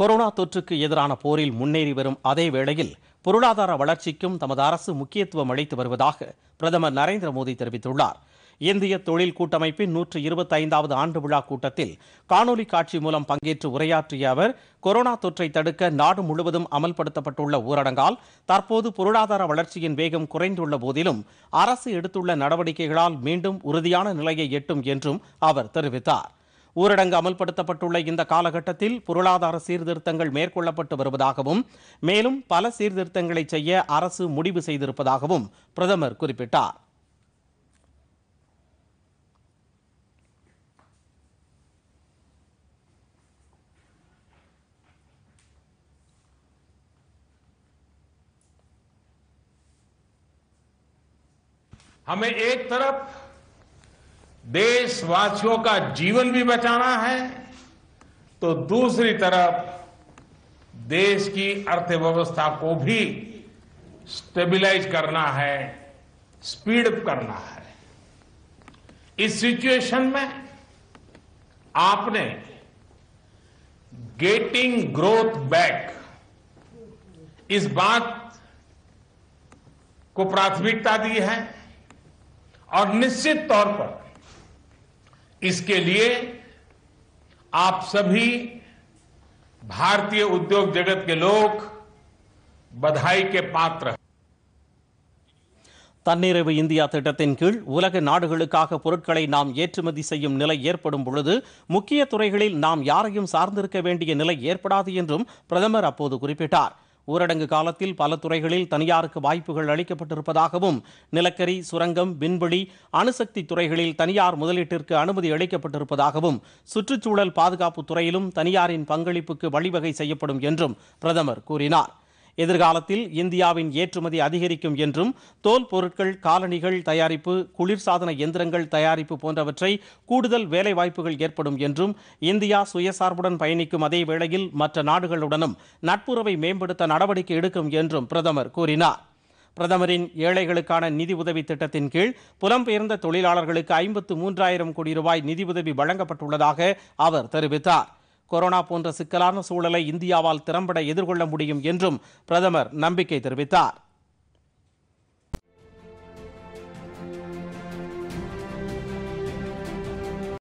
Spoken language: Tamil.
கொரோனா தொற்றுக்கு எதிரான போரில் முன்னேறி வரும் அதே வேளையில் பொருளாதார வளர்ச்சிக்கும் தமது அரசு முக்கியத்துவம் அளித்து வருவதாக பிரதமர் நரேந்திர மோடி தெரிவித்துள்ளார் இந்திய தொழில் கூட்டமைப்பின் நூற்று இருபத்தைந்தாவது ஆண்டு விழா கூட்டத்தில் காணொலி காட்சி மூலம் பங்கேற்று உரையாற்றிய அவர் கொரோனா தொற்றை தடுக்க நாடு முழுவதும் அமல்படுத்தப்பட்டுள்ள ஊரடங்கால் தற்போது பொருளாதார வளர்ச்சியின் வேகம் குறைந்துள்ள போதிலும் அரசு எடுத்துள்ள நடவடிக்கைகளால் மீண்டும் உறுதியான நிலையை எட்டும் என்றும் அவர் தெரிவித்தார் ஊரடங்கு அமல்படுத்தப்பட்டுள்ள இந்த காலகட்டத்தில் பொருளாதார சீர்திருத்தங்கள் மேற்கொள்ளப்பட்டு வருவதாகவும் மேலும் பல சீர்திருத்தங்களை செய்ய அரசு முடிவு செய்திருப்பதாகவும் பிரதமர் குறிப்பிட்டார் हमें एक तरफ देशवासियों का जीवन भी बचाना है तो दूसरी तरफ देश की अर्थव्यवस्था को भी स्टेबिलाइज करना है स्पीड अप करना है इस सिचुएशन में आपने गेटिंग ग्रोथ बैक इस बात को प्राथमिकता दी है और निश्चित तौर पर इसके लिए आप सभी भारतीय उद्योग जगत के लोग बधाई के पात्र हैं தன்னிறைவு இந்தியா திட்டத்தின் கீழ் உலக நாடுகளுக்காக பொருட்களை நாம் ஏற்றுமதி செய்யும் நிலை ஏற்படும் பொழுது முக்கிய துறைகளில் நாம் யாரையும் சார்ந்திருக்க வேண்டிய நிலை ஏற்படாது என்றும் பிரதமர் அப்போது குறிப்பிட்டார் ஊரடங்கு காலத்தில் பல துறைகளில் தனியாருக்கு வாய்ப்புகள் அளிக்கப்பட்டிருப்பதாகவும் நிலக்கரி சுரங்கம் விண்வெளி அணுசக்தி துறைகளில் தனியார் முதலீட்டிற்கு அனுமதி அளிக்கப்பட்டிருப்பதாகவும் சுற்றுச்சூழல் பாதுகாப்பு துறையிலும் தனியாரின் பங்களிப்புக்கு வழிவகை செய்யப்படும் என்றும் பிரதமர் கூறினார் எதிர்காலத்தில் இந்தியாவின் ஏற்றுமதி அதிகரிக்கும் என்றும் தோல் பொருட்கள் காலணிகள் தயாரிப்பு குளிர்சாதன எந்திரங்கள் தயாரிப்பு போன்றவற்றை கூடுதல் வேலைவாய்ப்புகள் ஏற்படும் என்றும் இந்தியா சுயசார்புடன் பயணிக்கும் அதே வேளையில் மற்ற நாடுகளுடனும் நட்புறவை மேம்படுத்த நடவடிக்கை எடுக்கும் என்றும் பிரதமர் கூறினார் பிரதமரின் ஏழைகளுக்கான நிதி உதவி திட்டத்தின் கீழ் புலம்பெயர்ந்த தொழிலாளர்களுக்கு ஐம்பத்து மூன்றாயிரம் கோடி ரூபாய் நிதியுதவி வழங்கப்பட்டுள்ளதாக அவர் தெரிவித்தார் கொரோனா போன்ற சிக்கலான சூழலை இந்தியாவால் திறம்பட எதிர்கொள்ள முடியும் என்றும் பிரதமர் நம்பிக்கை தெரிவித்தார்